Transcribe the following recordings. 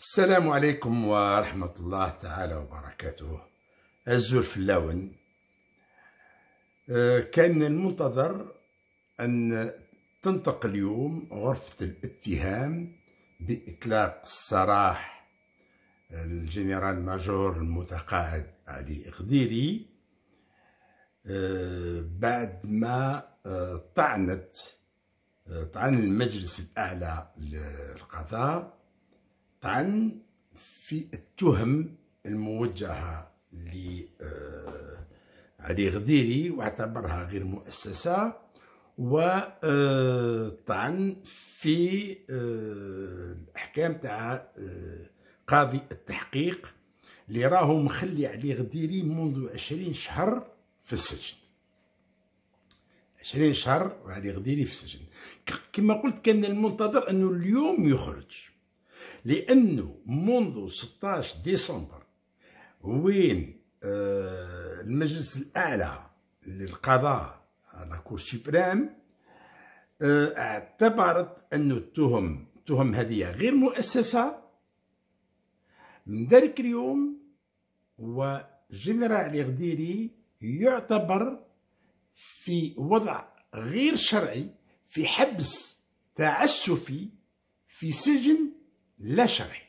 السلام عليكم ورحمة الله تعالى وبركاته الزور في اللون آه، كان المنتظر أن تنطق اليوم غرفة الاتهام بإطلاق السراح الجنرال ماجور المتقاعد علي إخديري آه، بعد ما آه، طعنت طعن المجلس الأعلى للقضاء طعن في التهم الموجهة لعلي آه، غديري واعتبرها غير مؤسسة وطعن آه، في آه، الأحكام تاع قاضي التحقيق اللي راهو مخلي علي غديري منذ عشرين شهر في السجن عشرين شهر وعلي غديري في السجن كما قلت كان المنتظر أنه اليوم يخرج لانه منذ 16 ديسمبر وين آه، المجلس الاعلى للقضاء لاكور سوبريم آه، اعتبرت ان التهم التهم هذه غير مؤسسه من ذلك اليوم وجنرال الغديري يعتبر في وضع غير شرعي في حبس تعسفي في سجن لا شرعي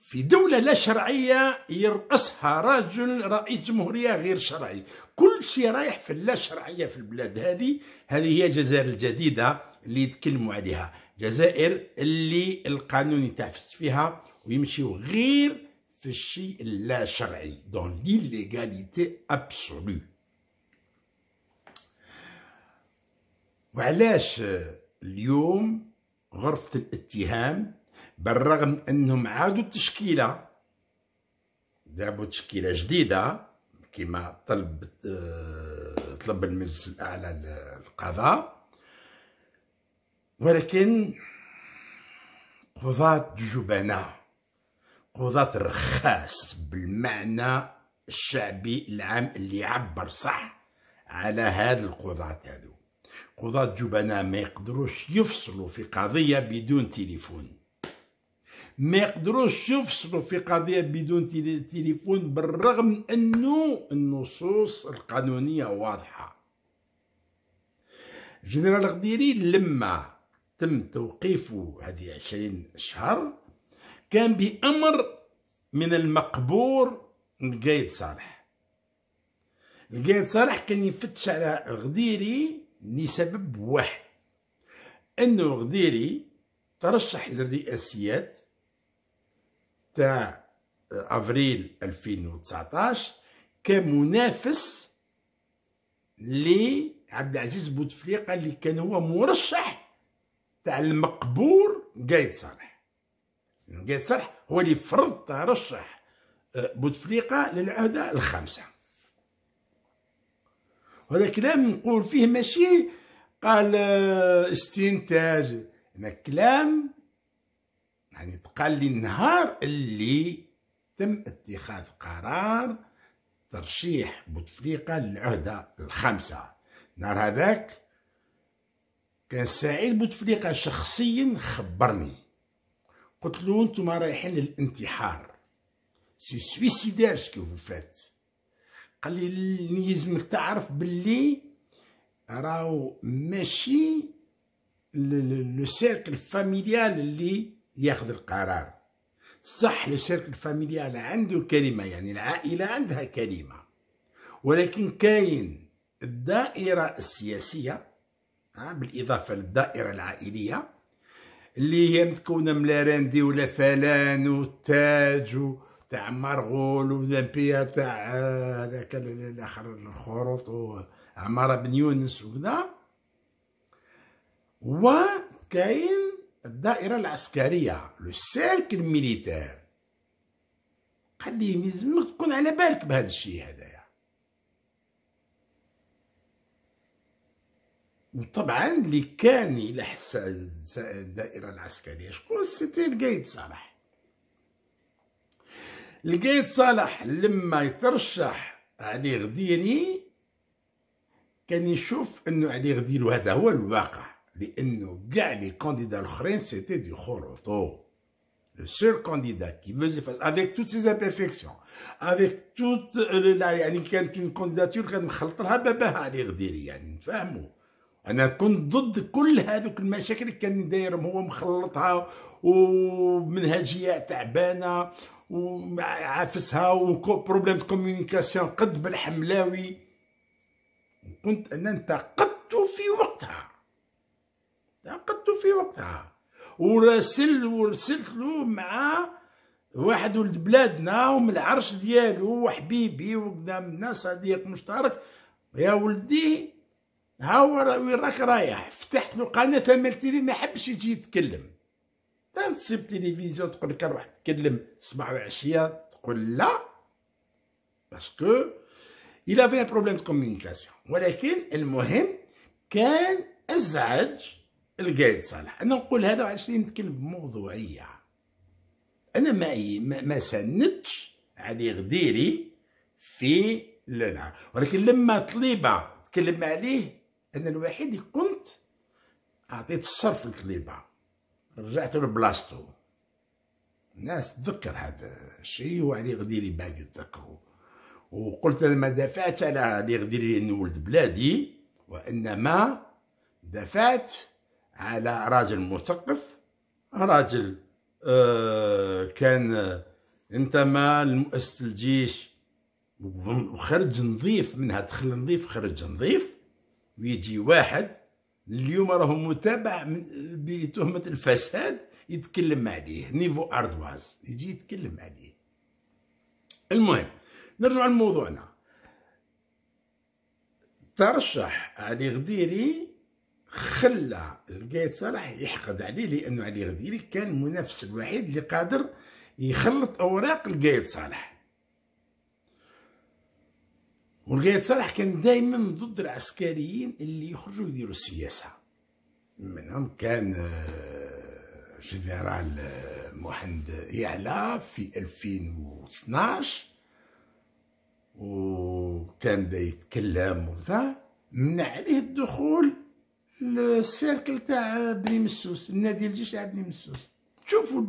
في دولة لا شرعية يرأسها رجل رئيس جمهورية غير شرعي كل شيء رايح في اللا شرعية في البلاد هذه هذه هي الجزائر الجديدة اللي يتكلموا عليها جزائر اللي القانون يتعفس فيها ويمشيو غير في الشيء اللا شرعي دون ليغاليتي ابسولو وعلاش اليوم غرفة الاتهام بالرغم انهم عادوا التشكيله جابوا تشكيله جديده كما طلب آه، طلب المجلس الاعلى للقضاء ولكن قضاة جبناء قضاة الرخاص بالمعنى الشعبي العام اللي يعبر صح على هاد القضاة هادو قضاة جبناء ما يقدروش يفصلوا في قضية بدون تليفون ما يقدروش يفصلوا في قضيه بدون تليفون بالرغم انه النصوص القانونيه واضحه جنرال غديري لما تم توقيفه هذه عشرين شهر كان بأمر من المقبور القايد صالح القايد صالح كان يفتش على غديري لسبب واحد انه غديري ترشح للرئاسيات تاع افريل 2019 كمنافس لعبد العزيز بوتفليقه اللي كان هو مرشح تاع المقبور قايد صالح قايد يعني صالح هو اللي فرض ترشح آه، بوتفليقه للعهده الخامسه وهذا كلام نقول فيه ماشي قال آه، استنتاج هذا يعني كلام يعني تقال لي النهار اللي تم اتخاذ قرار ترشيح بوتفليقه للعهده الخامسه نهار هذاك كان سعيد بوتفليقه شخصيا خبرني قلت له انتم رايحين للانتحار سي سويسيدير سكو فو فات قال لي لازمك تعرف باللي راهو ماشي لو سيركل فاميليال اللي ياخذ القرار صح للشركة الفاميليال عنده كلمة يعني العائلة عندها كلمة ولكن كاين الدائرة السياسية بالإضافة للدائرة العائلية اللي هي متكونة من لاراندي ولا فلان وتاج تاع مرغول ولامبيا تاع هذاك الاخر الخروط وعمارة بن يونس وكذا وكاين الدائرة العسكرية لو سيركل ميليتير قال لي لازمك تكون على بالك بهذا الشيء هذايا وطبعا اللي كان الى حس الدائرة العسكرية شكون سيتي القايد صالح القايد صالح لما يترشح علي غديري كان يشوف انه علي غديري وهذا هو الواقع لانه كاع لي كانديدا الاخرين سيتي دي خروطو le seul candidat qui faisait face, avec toutes ses imperfections, avec toute euh, la, يعني كانت une candidature كان مخلطلها باباها علي غديري يعني نتفاهموا انا كنت ضد كل هذوك المشاكل اللي كان دايرهم هو مخلطها ومنهجيه تعبانه وعافسها وبروبليم كوميونيكاسيون قد بالحملاوي كنت انا انتقدته في وقتها عقدته في وقتها ورسل ورسلت له مع واحد ولد بلادنا ومن العرش ديالو وحبيبي الناس صديق مشترك يا ولدي ها وين راك رايح فتحت له قناه تامل في ما حبش يجي يتكلم تنصب تلفزيون تقول لك روح تكلم صباح وعشيه تقول لا باسكو il ان بروبليم دو كومونيكاسيون ولكن المهم كان ازعج القايد صالح انا نقول هذا علاش نتكلم بموضوعيه انا ما ما سندتش علي غديري في لنا ولكن لما طليبه تكلم عليه انا الوحيد اللي كنت اعطيت الصرف لطليبه رجعت لبلاصتو الناس تذكر هذا الشيء وعلي غديري باقي تذكره وقلت انا ما دافعت على علي غديري انه ولد بلادي وانما دافعت على راجل مثقف راجل آه، كان آه، انتمى لمؤسسه الجيش وخرج نظيف منها دخل نظيف خرج نظيف ويجي واحد اليوم راه متابع بتهمه الفساد يتكلم عليه نيفو اردواز يجي يتكلم عليه المهم نرجع لموضوعنا ترشح علي غديري خلى القايد صلاح يحقد عليه لانه علي غديري كان المنافس الوحيد اللي قادر يخلط اوراق القايد صالح والقايد صالح كان دائما ضد العسكريين اللي يخرجوا يديروا السياسه منهم كان آه، جنرال آه، محمد يعلى في 2012 وكان دا يتكلم وذا منع عليه الدخول السيركل تاع بني مسوس النادي الجيش تاع بني مسوس تشوفوا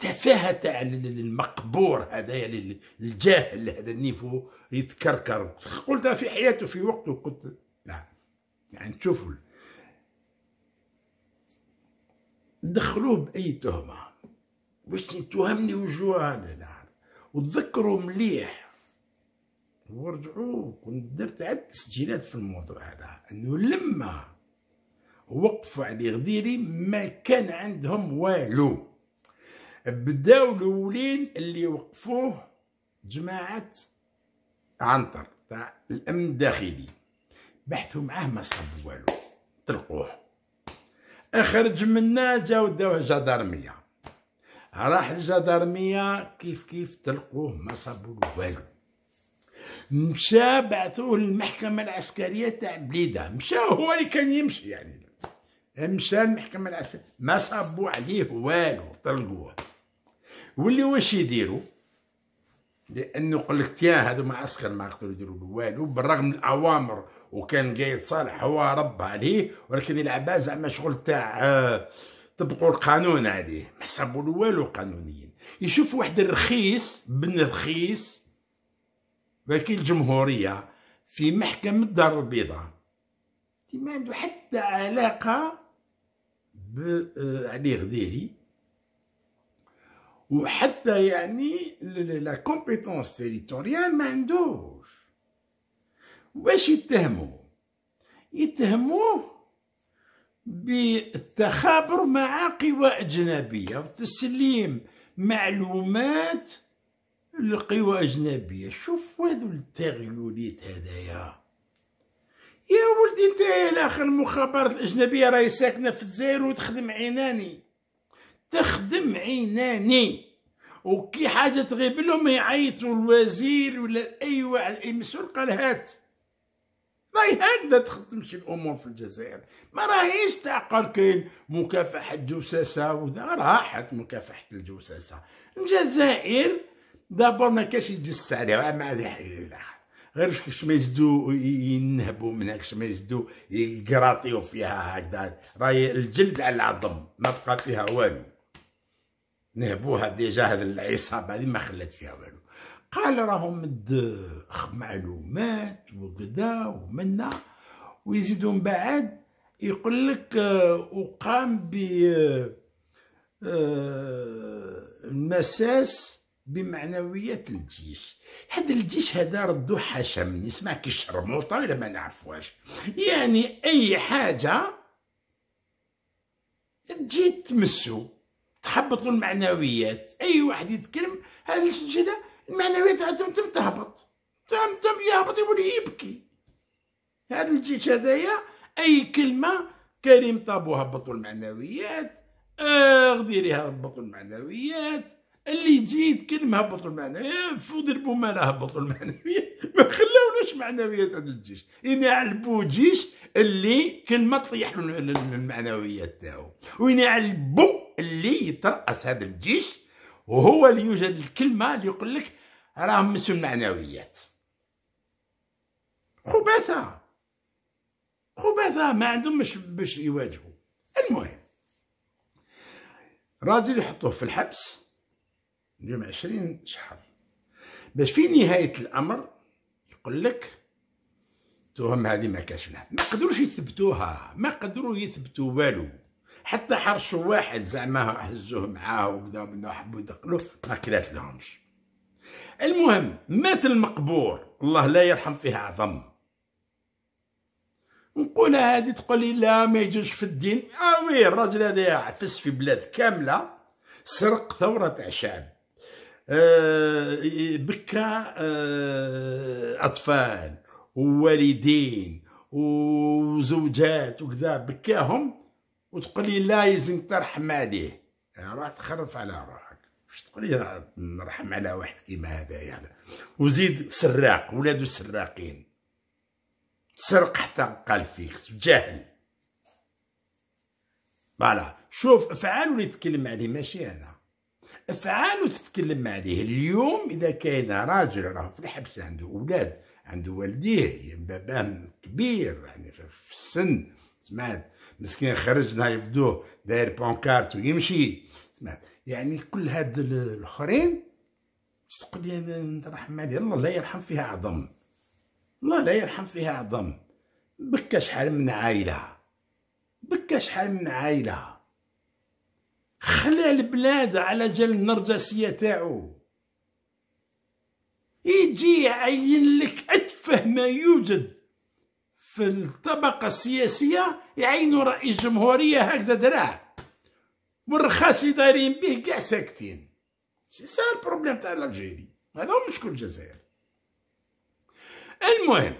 التفاهه تاع المقبور هذايا الجاهل هذا النيفو يتكركر قلت في حياته في وقته قلت لا نعم. يعني تشوفوا دخلوه باي تهمه واش توهمني وجوه انا لا وتذكروا مليح ورجعوا كنت درت عدة تسجيلات في الموضوع هذا انه لما وقفوا على غديري ما كان عندهم والو بداو الاولين اللي وقفوه جماعه عنتر تاع الامن الداخلي بحثوا معاه ما صابوا والو طلقوه اخرج منا جاو داوه جدارميه راح الجدارميه كيف كيف طلقوه ما صابوا والو مشى بعثوه للمحكمه العسكريه تاع بليده مشى هو اللي كان يمشي يعني مشى المحكمة العسكرية ما صابوا عليه والو طلقوه واللي واش يديروا لانه قال لك تيان هادو ما عسكر ما قدروا يديروا له والو بالرغم من الاوامر وكان قايد صالح هو رب عليه ولكن يلعب زعما شغل تاع آه، طبقوا القانون عليه ما حسبوا له والو قانونيا يشوف واحد الرخيص بن رخيص وكيل جمهوريه في محكمه الدار البيضاء ما عنده حتى علاقه بعلي آه، يعني غديري وحتى يعني لا كومبيتونس تيريتوريال ما عندوش واش يتهمو يتهموه بالتخابر مع قوى أجنبية وتسليم معلومات لقوى أجنبية شوف هذو التغيوليت هذايا يا ولدي انت يا الاخ المخابرات الاجنبيه راهي ساكنه في الجزائر وتخدم عيناني تخدم عيناني وكي حاجه تغيب لهم يعيطوا الوزير ولا اي واحد اي مسؤول قال هات راهي هكذا تخدمش الامور في الجزائر ما راهيش تاع قركين مكافحه الجوساسه وذا راحت مكافحه الجوساسه الجزائر دابا ما كاش يجس عليها ما هذا غير كش ما يزدو ينهبوا منها كش ما يزدو يقراطيو فيها هكذا راهي الجلد على العظم ما بقى فيها والو نهبوها ديجا هاد العصابه هادي ما خلات فيها والو قال راهم مد معلومات وكذا ومنا ويزيدو من بعد يقول لك وقام آه، ب آه، آه، مساس بمعنويات الجيش هذا الجيش هذا ردو حشم نسمع كي الشرموطه ولا ما نعرفوهاش يعني اي حاجه تجي تمسو تحبط المعنويات اي واحد يتكلم هذا الشيء المعنويات عندهم تم تهبط تم تم يهبط يقول يبكي هذا الجيش هذايا اي كلمه كريم طابو هبطوا المعنويات آه غديري هبطوا المعنويات اللي كل ما هبط المعنوية فود البومانة هبط المعنوية ما خلاولوش معنويات هذا الجيش ينعلبوا جيش اللي ما طيح له المعنويات تاعو وينعلبوا اللي يترأس هذا الجيش وهو اللي يوجد الكلمة اللي يقول لك راه مسوا المعنويات خبثه خبثه ما عندهمش باش يواجهوا المهم راجل يحطوه في الحبس اليوم عشرين شهر باش في نهايه الامر يقول لك التهم هذه ما منها ما قدروش يثبتوها ما قدروا يثبتوا والو حتى حرشوا واحد زعما هزوه معاه وكذا منه حبوا يدخلوه ما كلات لهمش المهم مات المقبور الله لا يرحم فيها عظم نقول هذه تقول لا ما يجوش في الدين اه وي الراجل هذا عفس في بلاد كامله سرق ثوره تاع شعب آه، إيه، بكى آه، أطفال ووالدين وزوجات وكذا بكاهم وتقول لي لا يزن ترحم عليه يعني راح تخرف على روحك واش تقول لي نرحم على واحد كيما هذا يعني وزيد سراق ولادو سراقين سرق حتى قال فيك جاهل فوالا شوف افعال اللي تكلم عليه ماشي انا افعاله تتكلم عليه اليوم اذا كاين راجل راه في الحبس عنده اولاد عنده والديه يعني باباه كبير يعني في السن سمعت مسكين خرج نهار يفدوه داير بونكارت ويمشي سمعت يعني كل هاد الاخرين تقول يا نرحم عليه الله لا يرحم فيها عظم الله لا يرحم فيها عظم بكا شحال من عائله بكا شحال من عائله خلى البلاد على جال النرجسيه تاعو يجي يعين لك اتفه ما يوجد في الطبقه السياسيه يعينوا رئيس جمهوريه هكذا دراع والرخاص دايرين به كاع ساكتين سي سا البروبليم تاع الجيري هذا هو مشكل الجزائر المهم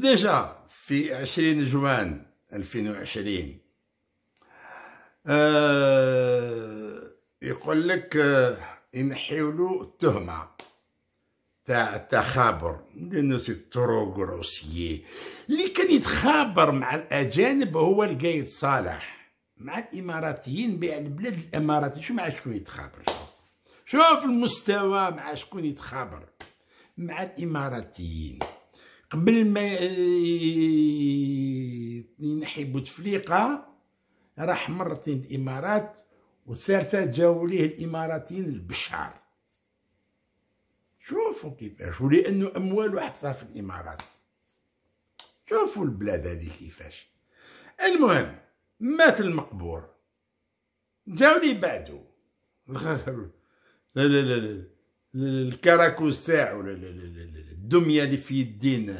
ديجا في عشرين جوان الفين وعشرين آه، يقول لك ينحيوا آه، له التهمه تاع التخابر لانه سي ترو غروسيي اللي كان يتخابر مع الاجانب هو القايد صالح مع الاماراتيين بيع البلاد الاماراتي شو مع شكون يتخابر شوف المستوى مع شكون يتخابر مع الاماراتيين قبل ما آه، ينحي بوتفليقه راح مرتين الامارات والثالثه جاو ليه الاماراتيين البشعر شوفوا كيفاش ولانه اموال حطها في الامارات شوفوا البلاد هذه كيفاش المهم مات المقبور جاو لي بعدو لا لا لا الكراكوز تاعو الدميه اللي في يدين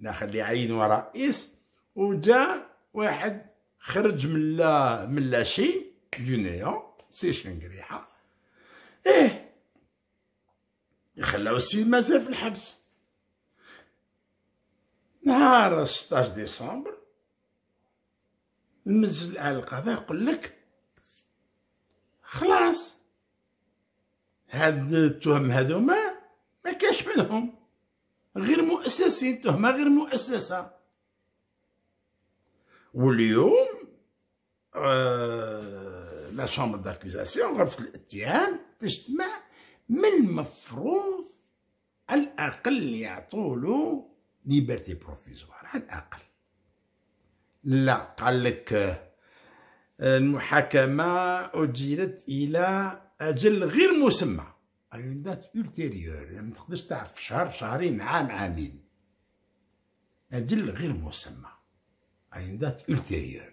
لا خلي عين رئيس وجا واحد خرج من لا من لا شيء دو سي شنقريحه ايه يخلاو السيد مازال في الحبس نهار 16 ديسمبر المسجد الاعلى القضاء يقول لك خلاص هاد التهم هادوما ما كاش منهم غير مؤسسين تهمه غير مؤسسه واليوم آه، لا شامبر داكوزاسيون غرفه الاتهام تجتمع من المفروض على الاقل يعطولو ليبرتي بروفيزوار على الاقل لا قال لك آه، المحاكمه اجلت الى اجل غير مسمى اون دات اولتيريور ما تقدرش تعرف شهر شهرين عام عامين اجل غير مسمى اين دات اولتيريور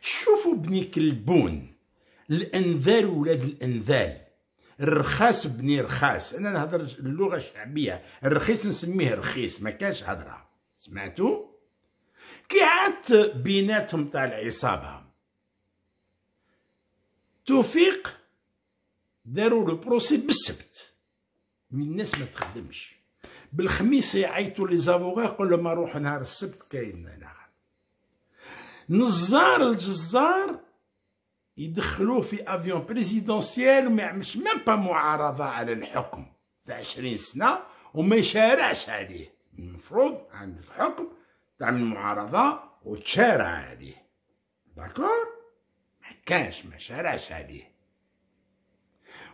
شوفوا بني كلبون الانذال ولاد الانذال الرخاص بني رخاص انا نهضر اللغه الشعبيه الرخيص نسميه رخيص ما كانش هضره سمعتوا كي عادت بيناتهم تاع العصابه توفيق داروا لو بروسي بالسبت الناس ما تخدمش بالخميس يعيطوا لي زافوغا يقول لهم روح نهار السبت كاين انا نزار الجزار يدخلوه في افيون بريزيدونسيال وما يعملش ميم با معارضه على الحكم تاع 20 سنه وما يشارعش عليه المفروض عند الحكم تعمل معارضه وتشارع عليه داكور ما كانش ما شارعش عليه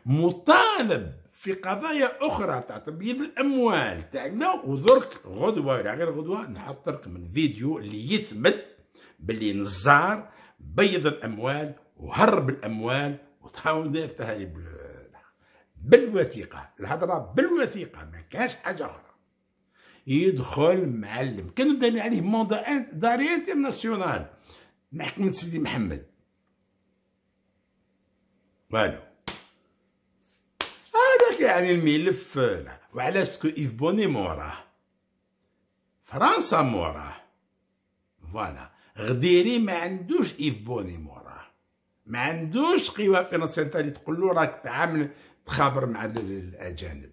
مطالب في قضايا اخرى تاع تبييض الاموال تاعنا ودرك غدوه ولا غير غدوه نحط لكم الفيديو اللي يثبت باللي نزار بيض الاموال وهرب الاموال وتحاول دايرتها بالوثيقه الهضره بالوثيقه ما كانش حاجه اخرى يدخل معلم كانوا داني عليه موندا داري انترناسيونال محكمة سيدي محمد والو هذاك يعني الملف وعلاش كو إيف بوني موراه فرنسا موراه فوالا غديري ما عندوش إيف بوني موراه ما عندوش قوى فرنسية اللي تقول له راك تعامل تخابر مع الأجانب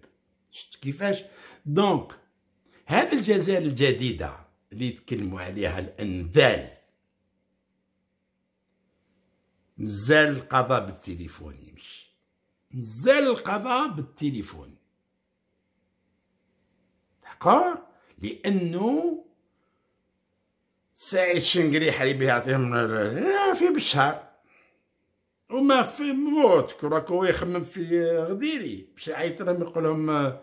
شفت كيفاش دونك هذه الجزائر الجديدة اللي تكلموا عليها الأنذال نزال القضاء بالتليفون يمشي نزال القضاء بالتليفون داكور لانه سعيد شنقري حليب يعطيهم في بشهر وما في موت راكو يخمم في غديري باش عيط لهم يقول لهم آه،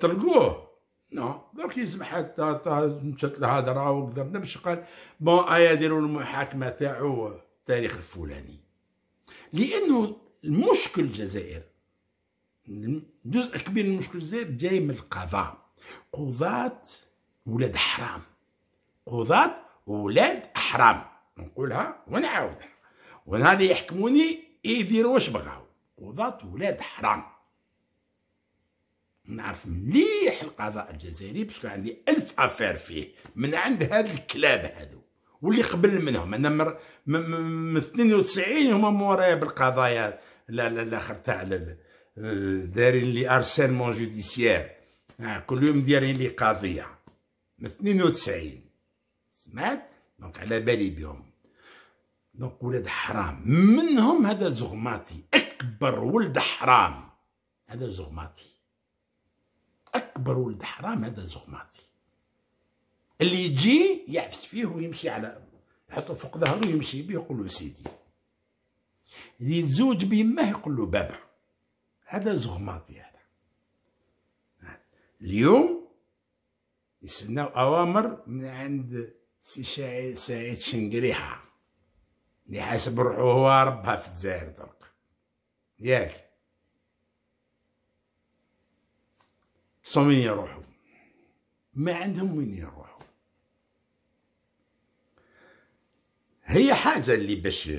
طلقوه نو دوك يسمح حتى مشات الهضره وكذا نمشي قال بون ايا ديروا المحاكمه تاعو التاريخ الفلاني لانه المشكل الجزائر جزء كبير من مشكل الجزائر جاي من القضاء قضاة ولاد حرام قضاة ولاد احرام نقولها ونعاودها ونهار اللي يحكموني يديروا واش بغاو قضاة ولاد حرام نعرف مليح القضاء الجزائري باسكو عندي ألف أفير فيه من عند هاد الكلاب هادو واللي قبل منهم أنا مر... م... م... من 92 هما مورايا بالقضايا لا لا الاخر تاع دايرين لي مون جوديسيير آه، كل يوم دايرين لي قضيه من 92 مات دونك على بالي بهم دونك ولاد حرام منهم هذا زغماطي اكبر ولد حرام هذا زغماطي اكبر ولد حرام هذا زغماطي اللي يجي يعفس فيه ويمشي على يحطه فوق ظهره ويمشي بيه يقول له سيدي اللي يتزوج بيمه يقول له بابا هذا زغماطي هذا اليوم يستناو اوامر من عند سي شاعر سعيد شنقريحة اللي حاسب روحو هو ربها في الجزائر درك ياك صومين يروحو ما عندهم وين يروحو هي حاجة اللي باش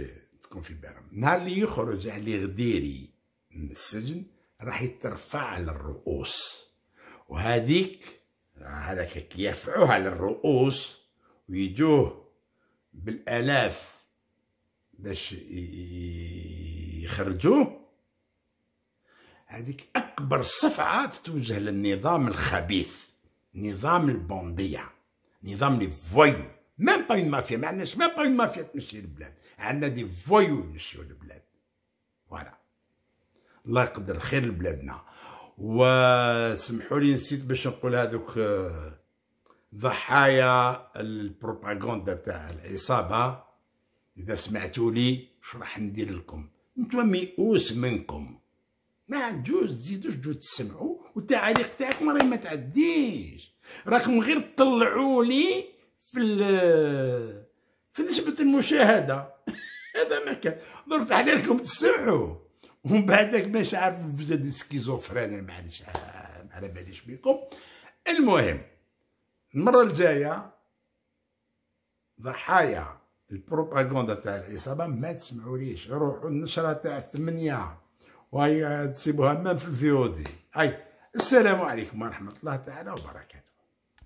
تكون في بالهم نهار اللي يخرج علي غديري من السجن راح يترفع على الرؤوس وهذيك هذاك يرفعوها للرؤوس ويجوه بالالاف باش يخرجوه هذيك اكبر صفعه تتوجه للنظام الخبيث نظام البونديه نظام لي فويو ميم با اون مافيا ما عندناش ميم با اون مافيا تمشي البلاد عندنا دي فويو يمشيو البلاد فوالا الله يقدر خير لبلادنا وسمحوا لي نسيت باش نقول هذوك آه، ضحايا البروباغندا تاع العصابه اذا سمعتوا لي شو راح ندير لكم نتوما ميؤوس منكم ما تجوز تزيدوش تجوز تسمعوا والتعاليق تاعكم راهي ما تعديش راكم غير تطلعوا لي في في نسبه المشاهده هذا ما كان درت عليكم لكم تسمعوا ومن بعدك مش عارف فوزاد سكيزوفرين معليش على باليش بكم المهم المره الجايه ضحايا البروباغندا تاع العصابه ما تسمعوليش روحوا النشره تاع الثمانيه وهي تسيبوها مام في الفيودي اي السلام عليكم ورحمه الله تعالى وبركاته